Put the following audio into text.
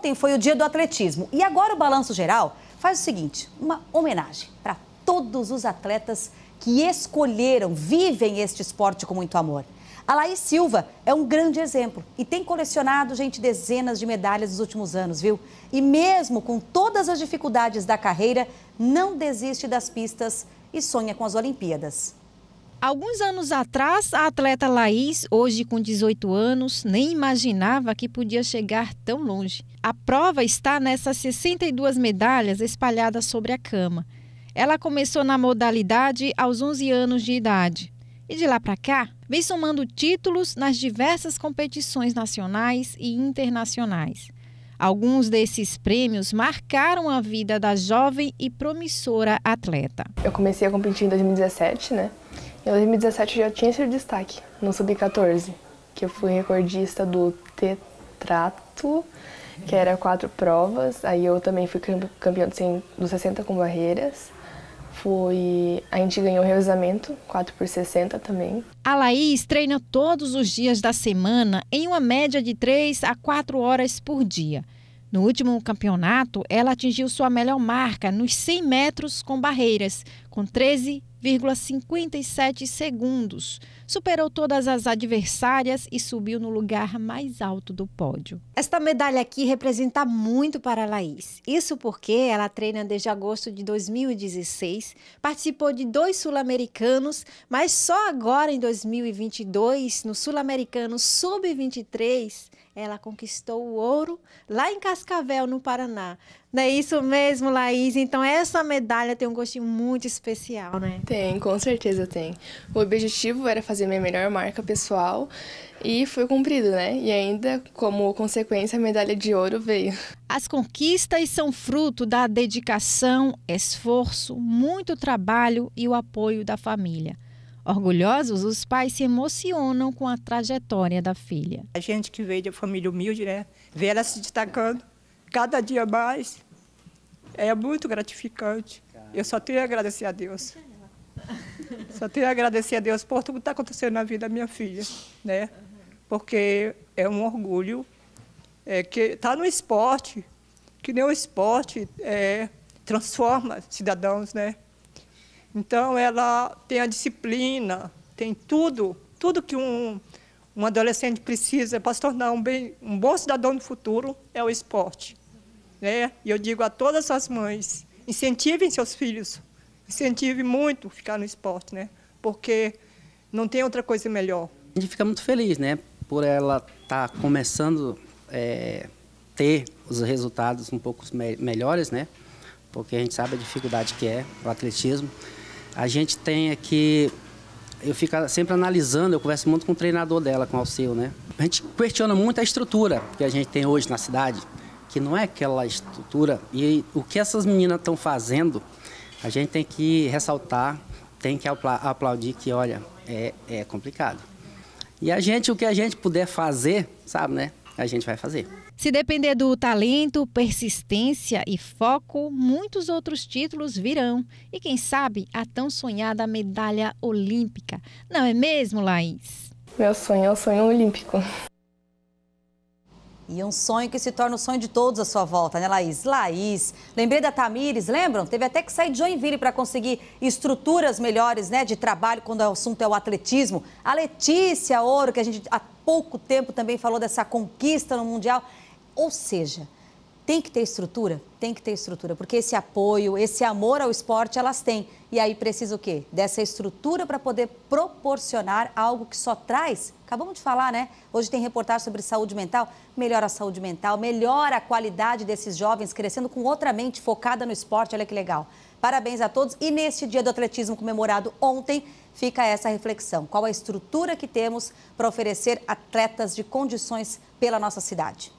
Ontem foi o dia do atletismo e agora o Balanço Geral faz o seguinte: uma homenagem para todos os atletas que escolheram, vivem este esporte com muito amor. A Laís Silva é um grande exemplo e tem colecionado, gente, dezenas de medalhas nos últimos anos, viu? E mesmo com todas as dificuldades da carreira, não desiste das pistas e sonha com as Olimpíadas. Alguns anos atrás, a atleta Laís, hoje com 18 anos, nem imaginava que podia chegar tão longe. A prova está nessas 62 medalhas espalhadas sobre a cama. Ela começou na modalidade aos 11 anos de idade. E de lá para cá, vem somando títulos nas diversas competições nacionais e internacionais. Alguns desses prêmios marcaram a vida da jovem e promissora atleta. Eu comecei a competir em 2017, né? Em 2017 eu já tinha esse destaque no Sub-14, que eu fui recordista do tetrato, que era quatro provas. Aí eu também fui campeã dos do 60 com barreiras. Fui, a gente ganhou revezamento, 4 por 60 também. A Laís treina todos os dias da semana em uma média de 3 a 4 horas por dia. No último campeonato, ela atingiu sua melhor marca nos 100 metros com barreiras, com 13 1,57 segundos. Superou todas as adversárias e subiu no lugar mais alto do pódio. Esta medalha aqui representa muito para a Laís. Isso porque ela treina desde agosto de 2016, participou de dois sul-americanos, mas só agora em 2022, no sul-americano sub-23, ela conquistou o ouro lá em Cascavel, no Paraná. Não é isso mesmo, Laís? Então, essa medalha tem um gostinho muito especial, né? Tem, com certeza tem. O objetivo era fazer minha melhor marca pessoal e foi cumprido, né? E ainda, como consequência, a medalha de ouro veio. As conquistas são fruto da dedicação, esforço, muito trabalho e o apoio da família. Orgulhosos, os pais se emocionam com a trajetória da filha. A gente que veio de família humilde, né? Vê ela se destacando cada dia mais. É muito gratificante. Eu só tenho a agradecer a Deus. Só tenho a agradecer a Deus por tudo que está acontecendo na vida da minha filha, né? Porque é um orgulho é, que está no esporte, que nem o esporte é, transforma cidadãos, né? Então, ela tem a disciplina, tem tudo, tudo que um, um adolescente precisa para se tornar um, bem, um bom cidadão no futuro é o esporte. Né? E eu digo a todas as mães, incentivem seus filhos, incentive muito ficar no esporte, né? porque não tem outra coisa melhor. A gente fica muito feliz né? por ela estar tá começando a é, ter os resultados um pouco me melhores, né? porque a gente sabe a dificuldade que é o atletismo. A gente tem aqui. Eu fico sempre analisando, eu converso muito com o treinador dela, com o Alceu, né? A gente questiona muito a estrutura que a gente tem hoje na cidade, que não é aquela estrutura. E o que essas meninas estão fazendo, a gente tem que ressaltar, tem que aplaudir que, olha, é, é complicado. E a gente, o que a gente puder fazer, sabe, né? a gente vai fazer. Se depender do talento, persistência e foco, muitos outros títulos virão. E quem sabe a tão sonhada medalha olímpica. Não é mesmo, Laís? Meu sonho é o sonho olímpico. E um sonho que se torna o sonho de todos à sua volta, né, Laís? Laís, lembrei da Tamires, lembram? Teve até que sair de Joinville para conseguir estruturas melhores, né, de trabalho quando o assunto é o atletismo. A Letícia Ouro, que a gente há pouco tempo também falou dessa conquista no Mundial. Ou seja, tem que ter estrutura? Tem que ter estrutura, porque esse apoio, esse amor ao esporte elas têm. E aí precisa o quê? Dessa estrutura para poder proporcionar algo que só traz. Acabamos de falar, né? Hoje tem reportagem sobre saúde mental. Melhora a saúde mental, melhora a qualidade desses jovens crescendo com outra mente focada no esporte. Olha que legal. Parabéns a todos. E neste dia do atletismo comemorado ontem, fica essa reflexão. Qual a estrutura que temos para oferecer atletas de condições pela nossa cidade?